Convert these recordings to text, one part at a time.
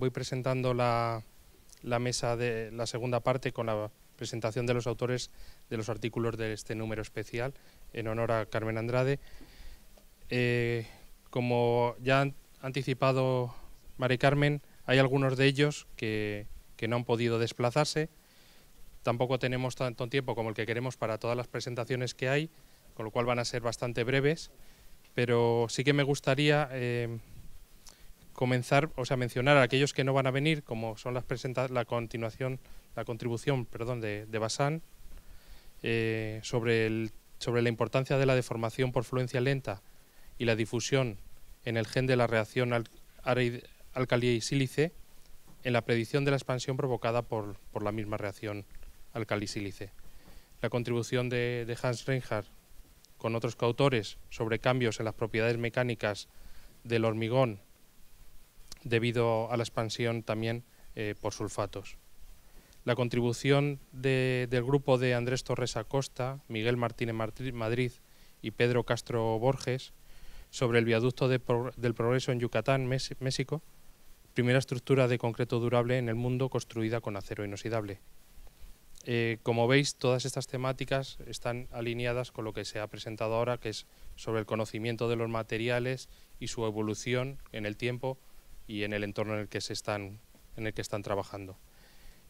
voy presentando la, mesa de la segunda parte con la presentación de los autores de los artículos de este número especial en honor a Carmen Andrade. Eh, como ya han anticipado Mari Carmen, hay algunos de ellos que, no han podido desplazarse. Tampoco tenemos tanto tiempo como el que queremos para todas las presentaciones que hay, con lo cual van a ser bastante breves, pero sí que me gustaría eh, comenzar, o sea, mencionar a aquellos que no van a venir, como son las presenta la continuación, la contribución, perdón, de, de eh, sobre, el, sobre la importancia de la deformación por fluencia lenta y la difusión en el gen de la reacción al, y sílice en la predicción de la expansión provocada por, por la misma reacción alcalí-sílice. La contribución de, de Hans Reinhardt con otros coautores sobre cambios en las propiedades mecánicas del hormigón debido a la expansión también eh, por sulfatos. La contribución del grupo de Andrés Torres Acosta, Miguel Martínez Madrid y Pedro Castro Borges sobre el viaducto del progreso en Yucatán, México, primera estructura de concreto durable en el mundo construida con acero inoxidable. Eh, como veis, todas estas temáticas están alineadas con lo que se ha presentado ahora, que es sobre el conocimiento de los materiales y su evolución en el tiempo y en el entorno en el que se están, en el que están trabajando.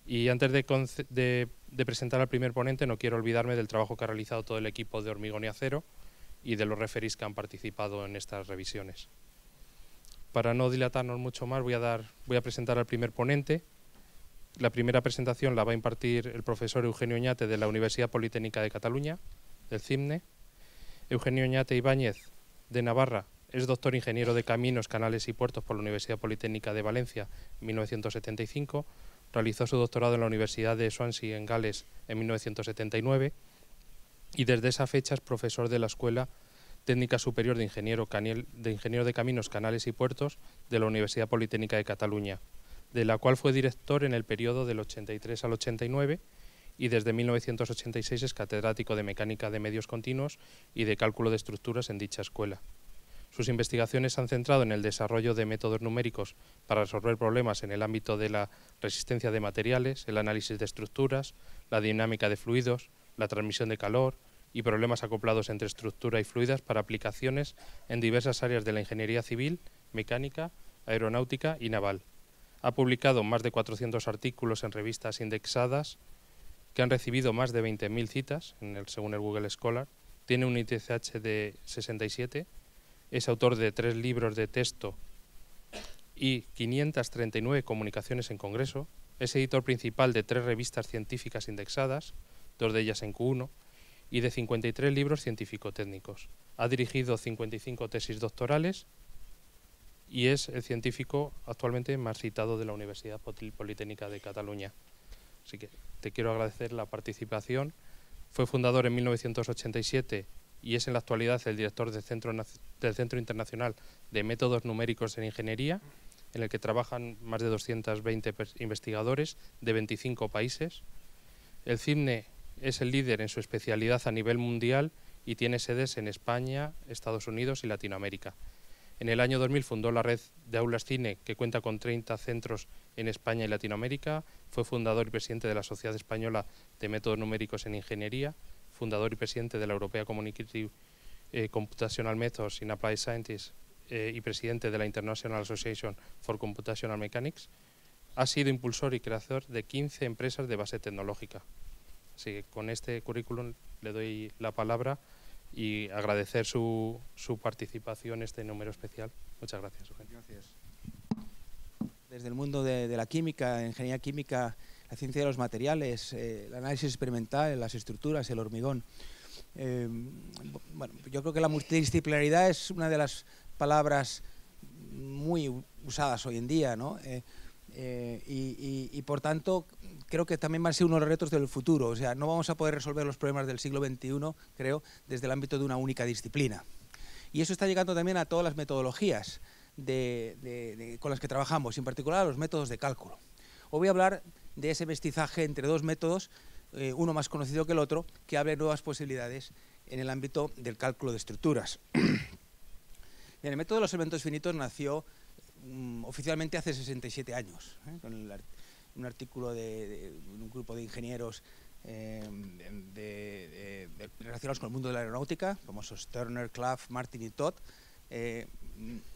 Y antes de, presentar al primer ponente, no quiero olvidarme del trabajo que ha realizado todo el equipo de Hormigón y Acero y de los referís que han participado en estas revisiones. Para no dilatarnos mucho más, voy a, dar, voy a presentar al primer ponente. La primera presentación la va a impartir el profesor Eugenio Oñate de la Universidad Politécnica de Cataluña, del CIMNE. Eugenio Oñate Ibáñez, de Navarra, es doctor ingeniero de caminos, canales y puertos por la Universidad Politécnica de Valencia en 1975. Realizó su doctorado en la Universidad de Swansea en Gales en 1979 y desde esa fecha es profesor de la Escuela Técnica Superior de Ingeniero, de de Caminos, Canales y Puertos de la Universidad Politécnica de Cataluña, de la cual fue director en el periodo del 83 al 89 y desde 1986 es catedrático de Mecánica de Medios Continuos y de Cálculo de Estructuras en dicha escuela. Sus investigaciones se han centrado en el desarrollo de métodos numéricos para resolver problemas en el ámbito de la resistencia de materiales, el análisis de estructuras, la dinámica de fluidos, la transmisión de calor y problemas acoplados entre estructura y fluidas para aplicaciones en diversas áreas de la ingeniería civil, mecánica, aeronáutica y naval. Ha publicado más de 400 artículos en revistas indexadas que han recibido más de 20.000 citas según el Google Scholar. Tiene un ITCH de 67 es autor de tres libros de texto y 539 comunicaciones en Congreso. Es editor principal de tres revistas científicas indexadas, dos de ellas en Q1, y de 53 libros científico-técnicos. Ha dirigido 55 tesis doctorales y es el científico actualmente más citado de la Universidad Politécnica de Cataluña. Así que te quiero agradecer la participación. Fue fundador en 1987 y es en la actualidad el director del Centro, Internacional de Métodos Numéricos en Ingeniería, en el que trabajan más de 220 investigadores de 25 países. El CIMNE es el líder en su especialidad a nivel mundial y tiene sedes en España, Estados Unidos y Latinoamérica. En el año 2000 fundó la red de aulas CINE, que cuenta con 30 centros en España y Latinoamérica. Fue fundador y presidente de la Sociedad Española de Métodos Numéricos en Ingeniería, fundador y presidente de la Europea Communicative eh, Computational Methods in Applied Sciences eh, y presidente de la International Association for Computational Mechanics, ha sido impulsor y creador de 15 empresas de base tecnológica. Así que con este currículum le doy la palabra y agradecer su, su participación en este número especial. Muchas gracias. Gracias. Desde el mundo de, de la química, ingeniería química, la ciencia de los materiales, eh, el análisis experimental, las estructuras, el hormigón. Eh, yo creo que la multidisciplinaridad es una de las palabras muy usadas hoy en día, ¿no? Eh, y, por tanto creo que también va a ser unos retos del futuro. O sea, no vamos a poder resolver los problemas del siglo XXI, creo, desde el ámbito de una única disciplina. Y eso está llegando también a todas las metodologías con las que trabajamos, en particular a los métodos de cálculo. Hoy voy a hablar de ese mestizaje entre dos métodos, eh, uno más conocido que el otro, que abre nuevas posibilidades en el ámbito del cálculo de estructuras. el método de los elementos finitos nació mm, oficialmente hace 67 años, ¿eh? con un artículo de, un grupo de ingenieros em, em, relacionados con el mundo de la aeronáutica, como Turner, Clough, Martin y Todd, eh,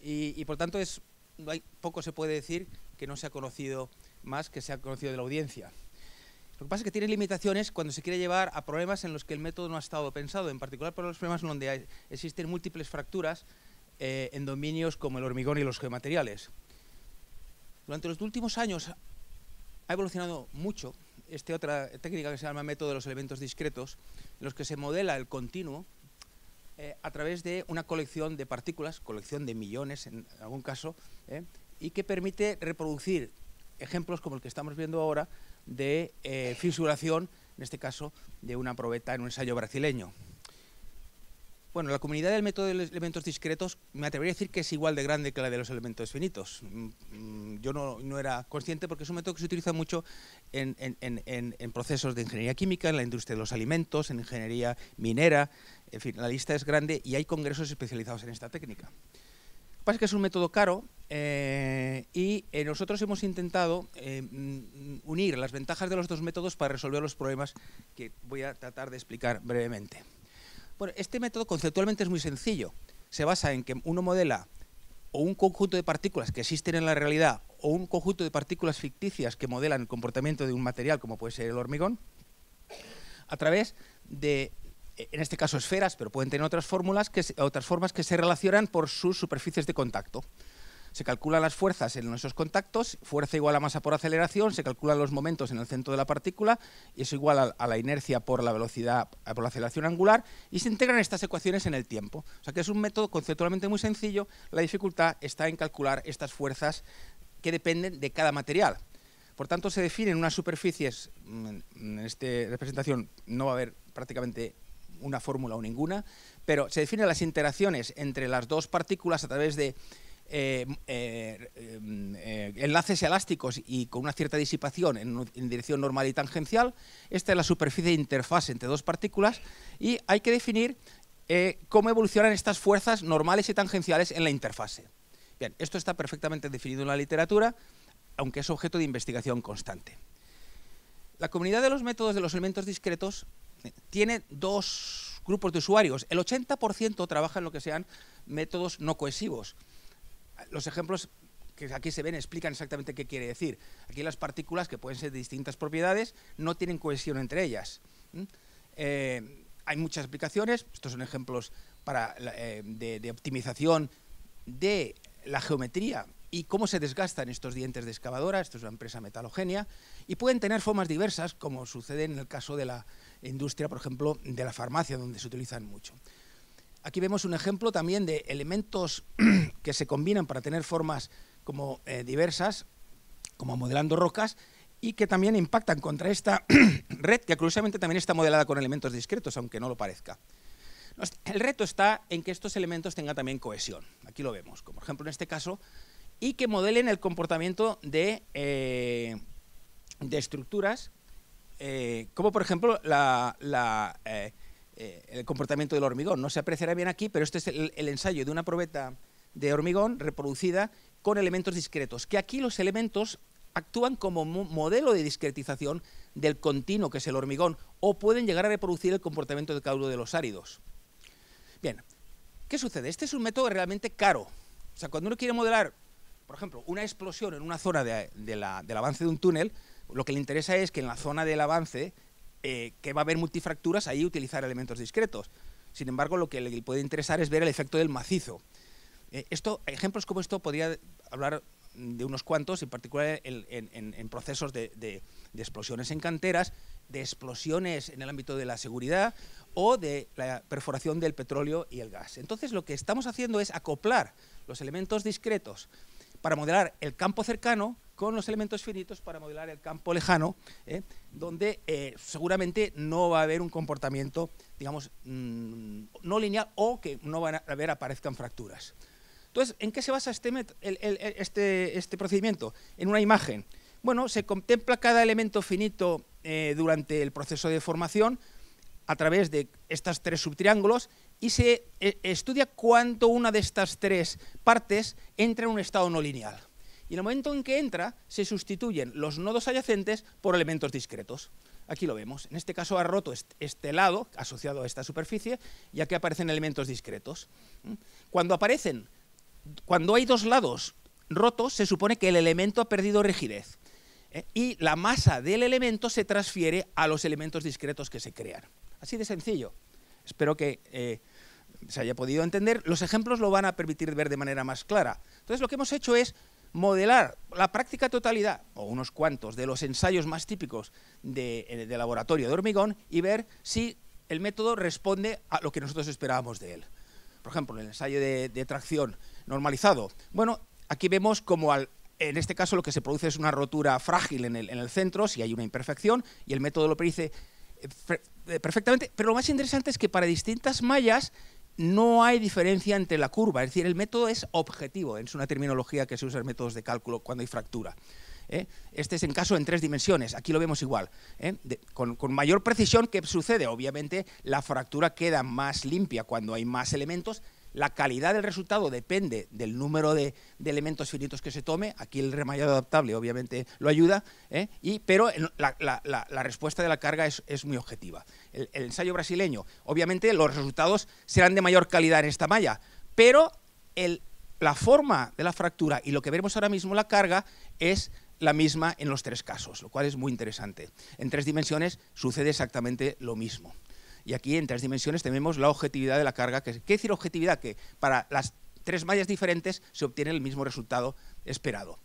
y, por tanto es hay, poco se puede decir que no se ha conocido más que se ha conocido de la audiencia. Lo que pasa es que tiene limitaciones cuando se quiere llevar a problemas en los que el método no ha estado pensado, en particular para los problemas donde hay, existen múltiples fracturas eh, en dominios como el hormigón y los geomateriales. Durante los últimos años ha evolucionado mucho esta otra técnica que se llama método de los elementos discretos, en los que se modela el continuo eh, a través de una colección de partículas, colección de millones en algún caso, eh, y que permite reproducir ejemplos como el que estamos viendo ahora de eh, fisuración, en este caso de una probeta en un ensayo brasileño. Bueno, la comunidad del método de los elementos discretos me atrevería a decir que es igual de grande que la de los elementos finitos. Mm, mm, yo no, era consciente porque es un método que se utiliza mucho en, en, procesos de ingeniería química, en la industria de los alimentos, en ingeniería minera, en fin, la lista es grande y hay congresos especializados en esta técnica pasa es que es un método caro eh, y eh, nosotros hemos intentado eh, mm, unir las ventajas de los dos métodos para resolver los problemas que voy a tratar de explicar brevemente. este método conceptualmente es muy sencillo. Se basa en que uno modela o un conjunto de partículas que existen en la realidad o un conjunto de partículas ficticias que modelan el comportamiento de un material como puede ser el hormigón a través de en este caso esferas, pero pueden tener otras, fórmulas que, otras formas que se relacionan por sus superficies de contacto. Se calculan las fuerzas en esos contactos, fuerza igual a masa por aceleración, se calculan los momentos en el centro de la partícula y es igual a la inercia por la velocidad, por la aceleración angular y se integran estas ecuaciones en el tiempo. O sea que es un método conceptualmente muy sencillo, la dificultad está en calcular estas fuerzas que dependen de cada material. Por tanto, se definen unas superficies, mm, este, en esta representación no va a haber prácticamente una fórmula o ninguna, pero se definen las interacciones entre las dos partículas a través de eh, eh, eh, enlaces elásticos y con una cierta disipación en, dirección normal y tangencial. Esta es la superficie de interfaz entre dos partículas y hay que definir cómo evolucionan estas fuerzas normales y tangenciales en la interfase. Bien, esto está perfectamente definido en la literatura, aunque es objeto de investigación constante. La comunidad de los métodos de los elementos discretos tiene dos grupos de usuarios. El 80% trabaja en lo que sean métodos no cohesivos. Los ejemplos que aquí se ven explican exactamente qué quiere decir. Aquí las partículas, que pueden ser de distintas propiedades, no tienen cohesión entre ellas. ¿Mm? Eh, hay muchas aplicaciones, estos son ejemplos para, eh, de optimización de la geometría y cómo se desgastan estos dientes de excavadora, esto es una empresa metalogénea, y pueden tener formas diversas, como sucede en el caso de la industria, por ejemplo, de la farmacia, donde se utilizan mucho. Aquí vemos un ejemplo también de elementos que se combinan para tener formas como eh, diversas, como modelando rocas, y que también impactan contra esta red, que curiosamente también está modelada con elementos discretos, aunque no lo parezca. El reto está en que estos elementos tengan también cohesión. Aquí lo vemos, como por ejemplo en este caso y que modelen el comportamiento de, eh, de estructuras, eh, como por ejemplo la, eh, el comportamiento del hormigón. No se apreciará bien aquí, pero este es el, ensayo de una probeta de hormigón reproducida con elementos discretos, que aquí los elementos actúan como modelo de discretización del continuo, que es el hormigón, o pueden llegar a reproducir el comportamiento de caudo de los áridos. Bien, ¿qué sucede? Este es un método realmente caro. O sea, cuando uno quiere modelar por ejemplo, una explosión en una zona del avance de un túnel, lo que le interesa es que en la zona del avance, eh, que va a haber multifracturas, ahí utilizar elementos discretos. Sin embargo, lo que le puede interesar es ver el efecto del macizo. Eh, esto, ejemplos como esto podría hablar de unos cuantos, en particular en, procesos de, de, explosiones en canteras, de explosiones en el ámbito de la seguridad o de la perforación del petróleo y el gas. Entonces lo que estamos haciendo es acoplar los elementos discretos para modelar el campo cercano con los elementos finitos para modelar el campo lejano, ¿eh? donde eh, seguramente no va a haber un comportamiento, digamos, mm, no lineal o que no van a haber aparezcan fracturas. Entonces, ¿en qué se basa este, este, este, procedimiento? En una imagen. Bueno, se contempla cada elemento finito eh, durante el proceso de formación a través de estos tres subtriángulos y se eh, estudia cuánto una de estas tres partes entra en un estado no lineal. Y en el momento en que entra, se sustituyen los nodos adyacentes por elementos discretos. Aquí lo vemos. En este caso ha roto este lado asociado a esta superficie y aquí aparecen elementos discretos. ¿Mm? Cuando aparecen, cuando hay dos lados rotos, se supone que el elemento ha perdido rigidez ¿eh? y la masa del elemento se transfiere a los elementos discretos que se crean. Así de sencillo. Espero que eh, se haya podido entender. Los ejemplos lo van a permitir ver de manera más clara. Entonces, lo que hemos hecho es modelar la práctica totalidad, o unos cuantos, de los ensayos más típicos de, eh, laboratorio de hormigón y ver si el método responde a lo que nosotros esperábamos de él. Por ejemplo, el ensayo de, tracción normalizado. Bueno, aquí vemos como al, en este caso lo que se produce es una rotura frágil en el, en el centro, si hay una imperfección, y el método lo predice eh, perfectamente, pero lo más interesante es que para distintas mallas no hay diferencia entre la curva, es decir, el método es objetivo, es una terminología que se usa en métodos de cálculo cuando hay fractura. ¿eh? Este es en caso en tres dimensiones, aquí lo vemos igual, ¿eh? con, con, mayor precisión, ¿qué sucede? Obviamente la fractura queda más limpia cuando hay más elementos la calidad del resultado depende del número de, elementos finitos que se tome. Aquí el remallado adaptable obviamente lo ayuda, ¿eh? y, pero la, respuesta de la carga es, muy objetiva. El, ensayo brasileño, obviamente los resultados serán de mayor calidad en esta malla, pero la forma de la fractura y lo que veremos ahora mismo la carga es la misma en los tres casos, lo cual es muy interesante. En tres dimensiones sucede exactamente lo mismo. Y aquí en tres dimensiones tenemos la objetividad de la carga. Que, ¿Qué decir objetividad? Que para las tres mallas diferentes se obtiene el mismo resultado esperado.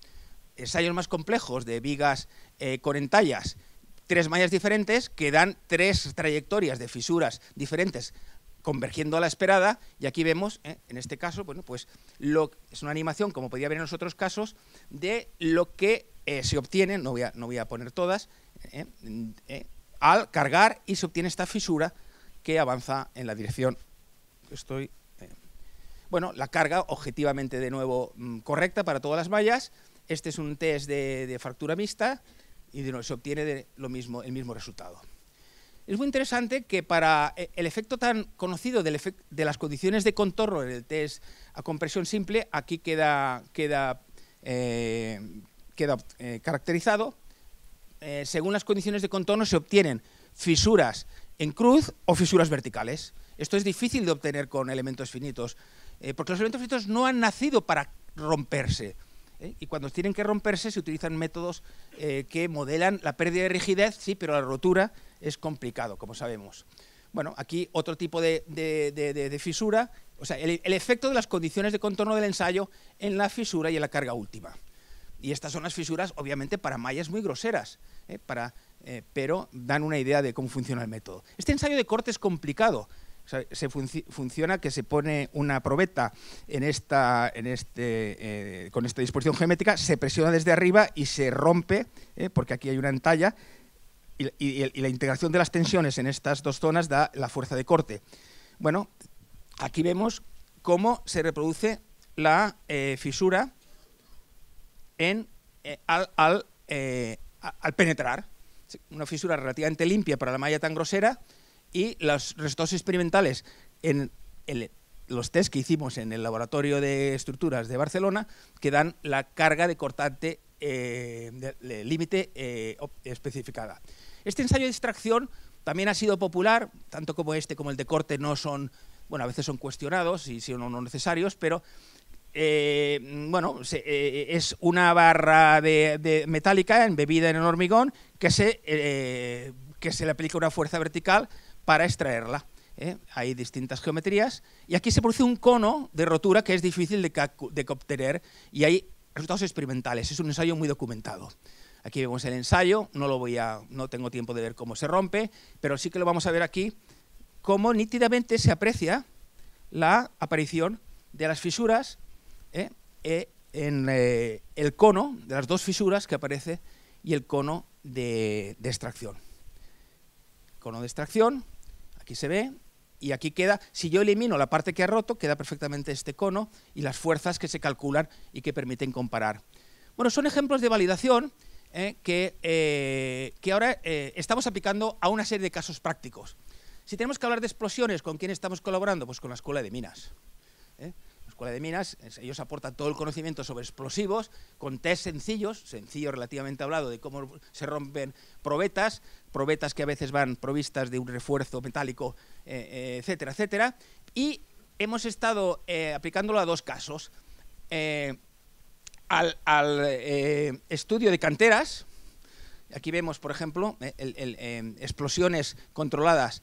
Ensayos más complejos de vigas eh, con entallas, tres mallas diferentes que dan tres trayectorias de fisuras diferentes convergiendo a la esperada y aquí vemos, eh, en este caso, bueno, pues lo, es una animación, como podía ver en los otros casos, de lo que eh, se obtiene, no voy a, no voy a poner todas, al cargar y se obtiene esta fisura que avanza en la dirección... Estoy... Eh, bueno, la carga objetivamente de nuevo mm, correcta para todas las vallas. Este es un test de, fractura mixta y de, se obtiene lo mismo, el mismo resultado. Es muy interesante que para eh, el efecto tan conocido de las condiciones de contorno en el test a compresión simple, aquí queda, queda, eh, queda caracterizado. según las condiciones de contorno se obtienen fisuras en cruz o fisuras verticales. Esto es difícil de obtener con elementos finitos, eh, porque los elementos finitos no han nacido para romperse. ¿eh? Y cuando tienen que romperse se utilizan métodos eh, que modelan la pérdida de rigidez, sí, pero la rotura es complicado, como sabemos. Bueno, aquí otro tipo de, fisura, o sea, el, efecto de las condiciones de contorno del ensayo en la fisura y en la carga última. Y estas son las fisuras, obviamente, para mallas muy groseras, para eh, pero dan una idea de cómo funciona el método. Este ensayo de corte es complicado. se funciona que se pone una probeta en este, eh, con esta disposición geométrica, se presiona desde arriba y se rompe, eh, porque aquí hay una entalla, y, la integración de las tensiones en estas dos zonas da la fuerza de corte. Bueno, aquí vemos cómo se reproduce la fisura al penetrar una fisura relativamente limpia para la malla tan grosera y los resultados experimentales en los test que hicimos en el laboratorio de estructuras de Barcelona que dan la carga de cortante eh, límite eh, especificada. Este ensayo de extracción también ha sido popular, tanto como este como el de corte no son, bueno, a veces son cuestionados y son o no necesarios, pero eh, bueno, eh, es una barra de, metálica embebida en el hormigón eh, que se, le aplica una fuerza vertical para extraerla. Hay distintas geometrías y aquí se produce un cono de rotura que es difícil de, de obtener y hay resultados experimentales. Es un ensayo muy documentado. Aquí vemos el ensayo, no, lo voy a, no tengo tiempo de ver cómo se rompe, pero sí que lo vamos a ver aquí, cómo nítidamente se aprecia la aparición de las fisuras ¿eh? Eh, en eh, el cono de las dos fisuras que aparece y el cono de, extracción. Cono de extracción, aquí se ve, y aquí queda, si yo elimino la parte que ha roto, queda perfectamente este cono y las fuerzas que se calculan y que permiten comparar. Bueno, son ejemplos de validación que, ahora estamos aplicando a una serie de casos prácticos. Si tenemos que hablar de explosiones, ¿con quién estamos colaborando? Pues con la Escuela de Minas de Minas, ellos aportan todo el conocimiento sobre explosivos con test sencillos, sencillo relativamente hablado, de cómo se rompen probetas, probetas que a veces van provistas de un refuerzo metálico, eh, eh, etcétera, etcétera. Y hemos estado eh, aplicándolo a dos casos. al, estudio de canteras, aquí vemos, por ejemplo, explosiones controladas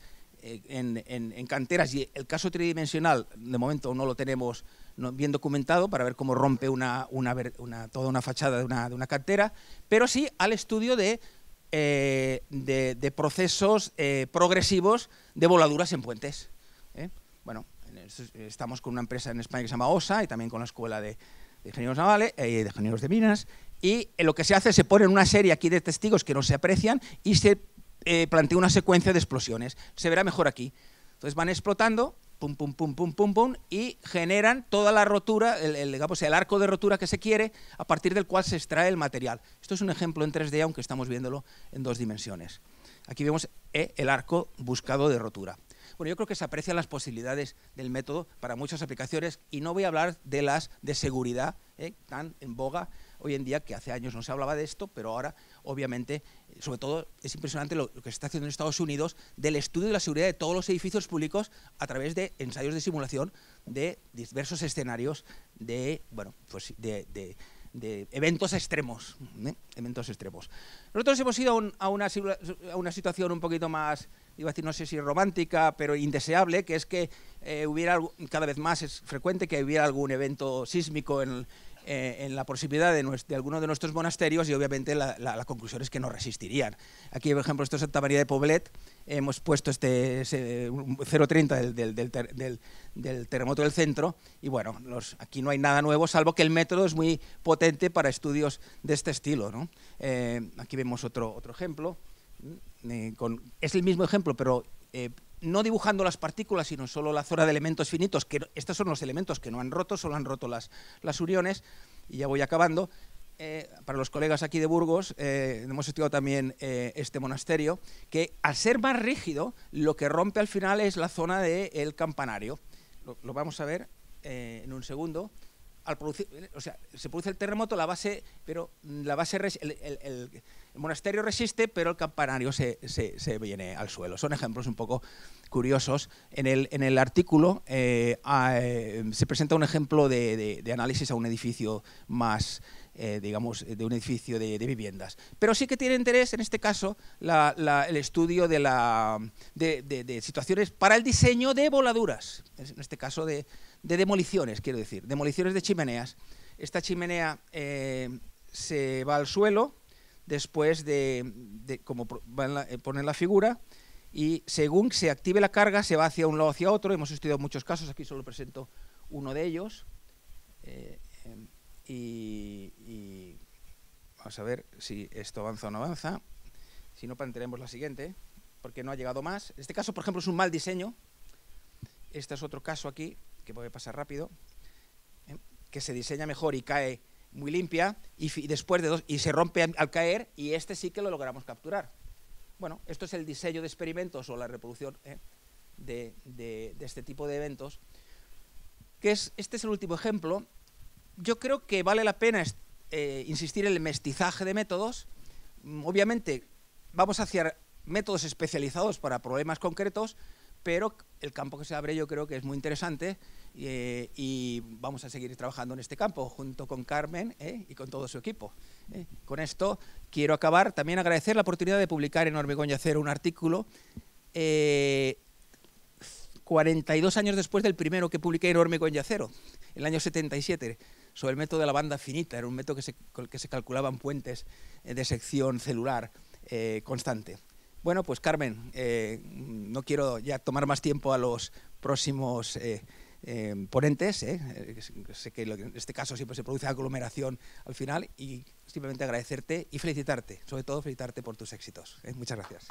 eh, en, canteras y el caso tridimensional de momento no lo tenemos bien documentado para ver cómo rompe una, una, toda una fachada de una, de cantera, pero sí al estudio de, eh, de, procesos eh, progresivos de voladuras en puentes. Bueno, estamos con una empresa en España que se llama OSA y también con la Escuela de, Ingenieros Navales, y de Ingenieros de Minas, y lo que se hace se ponen una serie aquí de testigos que no se aprecian y se eh, plantea una secuencia de explosiones. Se verá mejor aquí. Entonces van explotando, pum, pum, pum, pum, pum, pum, y generan toda la rotura, el, el, arco de rotura que se quiere, a partir del cual se extrae el material. Esto es un ejemplo en 3D, aunque estamos viéndolo en dos dimensiones. Aquí vemos eh, el arco buscado de rotura. Bueno, yo creo que se aprecian las posibilidades del método para muchas aplicaciones y no voy a hablar de las de seguridad eh, tan en boga hoy en día, que hace años no se hablaba de esto, pero ahora, obviamente, eh, sobre todo es impresionante lo, que se está haciendo en Estados Unidos del estudio de la seguridad de todos los edificios públicos a través de ensayos de simulación de diversos escenarios de, bueno, pues de, eventos extremos. ¿eh? Eventos extremos. Nosotros hemos ido a, una, situación un poquito más, iba a decir, no sé si romántica, pero indeseable, que es que eh, hubiera, cada vez más es frecuente que hubiera algún evento sísmico en, eh, en la posibilidad de, algunos de, nuestros monasterios y obviamente la, conclusión es que no resistirían. Aquí, por ejemplo, esto es Santa María de Poblet, hemos puesto este, 0,30 del, terremoto del centro y bueno, aquí no hay nada nuevo, salvo que el método es muy potente para estudios de este estilo. Eh, aquí vemos otro, otro ejemplo, eh, es el mismo ejemplo, pero no dibujando las partículas, sino solo la zona de elementos finitos, que estos son los elementos que no han roto, solo han roto las, las uriones, y ya voy acabando. Eh, para los colegas aquí de Burgos, eh, hemos estudiado también eh, este monasterio, que al ser más rígido, lo que rompe al final es la zona del campanario. lo, vamos a ver en un segundo. Eh, o sea, se produce el terremoto, la base, pero mm, la base, el, monasterio resiste, pero el campanario se, viene al suelo. Son ejemplos un poco curiosos. En el, en el artículo eh, ah, eh, se presenta un ejemplo de, de análisis a un edificio más eh, digamos, de un edificio de, viviendas. Pero sí que tiene interés, en este caso, el estudio de, la, de, situaciones para el diseño de voladuras, en este caso de, demoliciones, quiero decir, demoliciones de chimeneas. Esta chimenea eh, se va al suelo después de, como eh, poner la figura, y según se active la carga se va hacia un lado o hacia otro. Hemos estudiado muchos casos, aquí solo presento uno de ellos. Y, vamos a ver si esto avanza o no avanza. Si no, plantearemos la siguiente, porque no ha llegado más. Este caso, por ejemplo, es un mal diseño. Este es otro caso aquí, que puede pasar rápido, ¿eh? que se diseña mejor y cae muy limpia y, después de dos y se rompe al caer y este sí que lo logramos capturar. Bueno, esto es el diseño de experimentos o la reproducción ¿eh? de, este tipo de eventos que es, este es el último ejemplo yo creo que vale la pena eh, insistir en el mestizaje de métodos. Mm, obviamente, vamos hacia métodos especializados para problemas concretos, pero el campo que se abre yo creo que es muy interesante eh, y vamos a seguir trabajando en este campo junto con Carmen eh, y con todo su equipo. Con esto quiero acabar, también agradecer la oportunidad de publicar en Hormigón y Acero un artículo 42 años después del primero que publiqué en Hormigón y Acero, el año 77 sobre el método de la banda finita, era un método que se, que se calculaban puentes eh, de sección celular eh, constante. Bueno, pues Carmen, eh, no quiero ya tomar más tiempo a los próximos ponentes, sé que en este caso siempre se produce aglomeración al final, y simplemente agradecerte y felicitarte, sobre todo felicitarte por tus éxitos. Muchas gracias.